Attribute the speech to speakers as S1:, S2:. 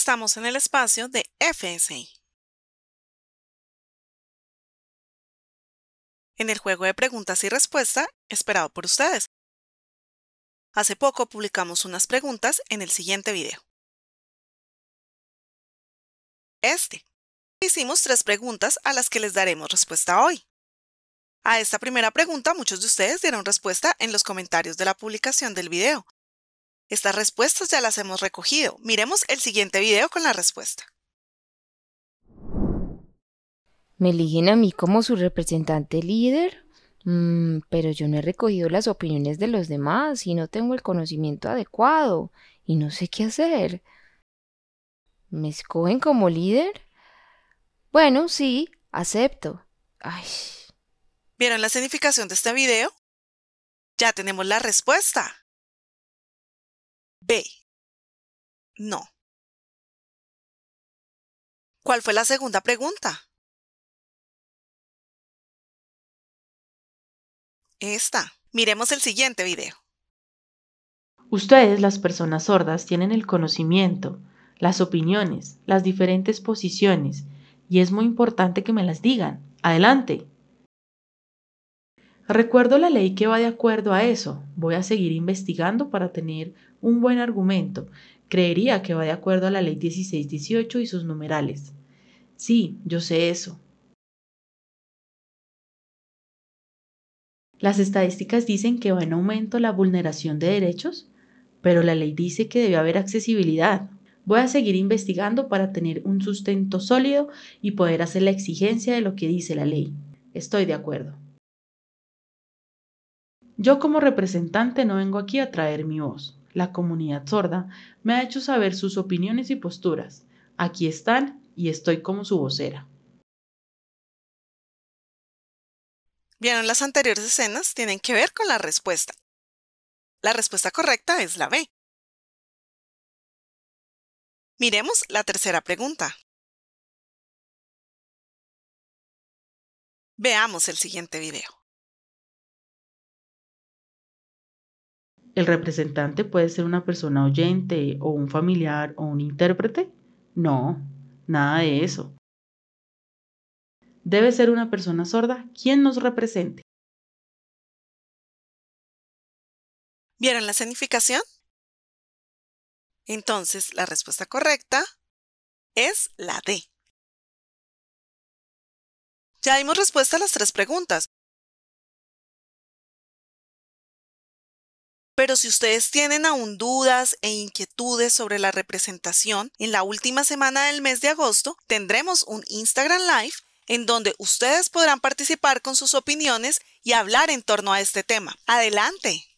S1: estamos en el espacio de FSI. En el juego de preguntas y respuestas esperado por ustedes. Hace poco publicamos unas preguntas en el siguiente video. Este. Hicimos tres preguntas a las que les daremos respuesta hoy. A esta primera pregunta muchos de ustedes dieron respuesta
S2: en los comentarios de la publicación del video, estas respuestas ya las hemos recogido. Miremos el siguiente video con la respuesta.
S3: ¿Me eligen a mí como su representante líder? Mm, pero yo no he recogido las opiniones de los demás y no tengo el conocimiento adecuado y no sé qué hacer. ¿Me escogen como líder? Bueno, sí, acepto. Ay.
S1: ¿Vieron la significación de este video? Ya tenemos la respuesta. B. No. ¿Cuál fue la segunda pregunta? Esta. Miremos el siguiente video.
S3: Ustedes, las personas sordas, tienen el conocimiento, las opiniones, las diferentes posiciones, y es muy importante que me las digan. Adelante. Recuerdo la ley que va de acuerdo a eso. Voy a seguir investigando para tener un buen argumento. Creería que va de acuerdo a la ley 1618 y sus numerales. Sí, yo sé eso. Las estadísticas dicen que va en aumento la vulneración de derechos, pero la ley dice que debe haber accesibilidad. Voy a seguir investigando para tener un sustento sólido y poder hacer la exigencia de lo que dice la ley. Estoy de acuerdo. Yo como representante no vengo aquí a traer mi voz. La comunidad sorda me ha hecho saber sus opiniones y posturas. Aquí están y estoy como su vocera.
S1: Vieron las anteriores escenas, tienen que ver con la respuesta. La respuesta correcta es la B. Miremos la tercera pregunta. Veamos el siguiente video.
S3: El representante puede ser una persona oyente o un familiar o un intérprete. No, nada de eso.
S1: Debe ser una persona sorda quien nos represente. ¿Vieron la significación? Entonces, la respuesta correcta es la D. Ya dimos respuesta a las tres preguntas. Pero si ustedes tienen aún dudas e inquietudes sobre la
S2: representación, en la última semana del mes de agosto tendremos un Instagram Live en
S1: donde ustedes podrán participar con sus opiniones y hablar en torno a este tema. Adelante.